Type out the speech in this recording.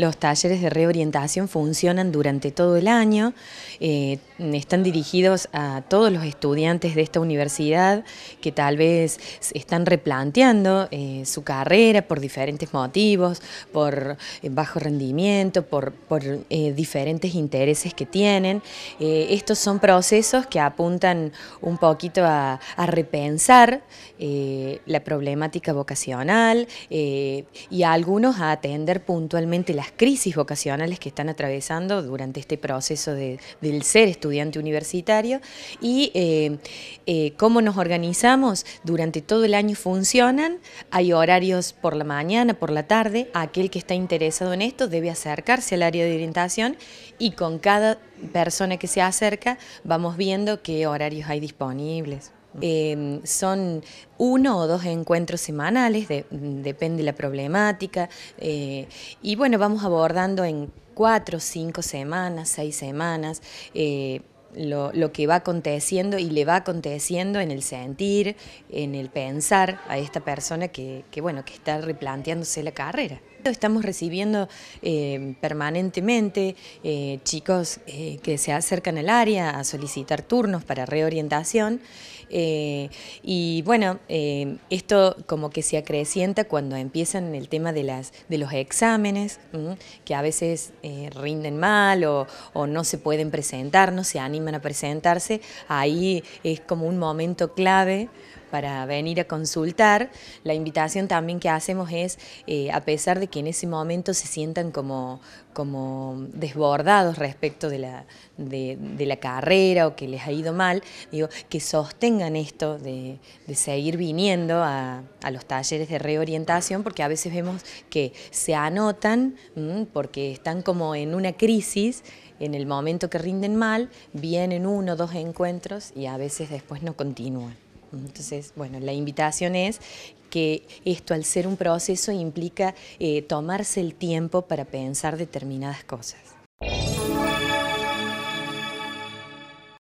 Los talleres de reorientación funcionan durante todo el año, eh, están dirigidos a todos los estudiantes de esta universidad que tal vez están replanteando eh, su carrera por diferentes motivos, por eh, bajo rendimiento, por, diferentes intereses que tienen. estos son procesos que apuntan un poquito a, repensar la problemática vocacional y a algunos a atender puntualmente las crisis vocacionales que están atravesando durante este proceso del ser estudiante universitario y eh, eh, cómo nos organizamos durante todo el año funcionan, hay horarios por la mañana, por la tarde, aquel que está interesado en esto debe acercarse al área de orientación y con cada persona que se acerca vamos viendo qué horarios hay disponibles. Em, son uno o dos encuentros semanales, depende de la problemática, eh, y bueno, vamos abordando en cuatro, cinco semanas, seis semanas. Eh, lo, lo, que va aconteciendo y le va aconteciendo en el sentir, en el pensar a esta persona que, que bueno, que está replanteándose la carrera. Estamos recibiendo eh, permanentemente eh, chicos eh, que se acercan al área a solicitar turnos para reorientación y bueno, esto como que se acrecienta cuando empiezan el tema de, los exámenes, que a veces rinden mal o, no se pueden presentar, no se animan a presentarse, ahí es como un momento clave para venir a consultar. La invitación también que hacemos es, eh, a pesar de que en ese momento se sientan como, como desbordados respecto de la, de, la carrera o que les ha ido mal, digo, que sostengan esto de, seguir viniendo a, los talleres de reorientación, porque a veces vemos que se anotan porque están como en una crisis, en el momento que rinden mal, vienen uno o dos encuentros y a veces después no continúan. Entonces, bueno, la invitación es que esto al ser un proceso implica eh, tomarse el tiempo para pensar determinadas cosas.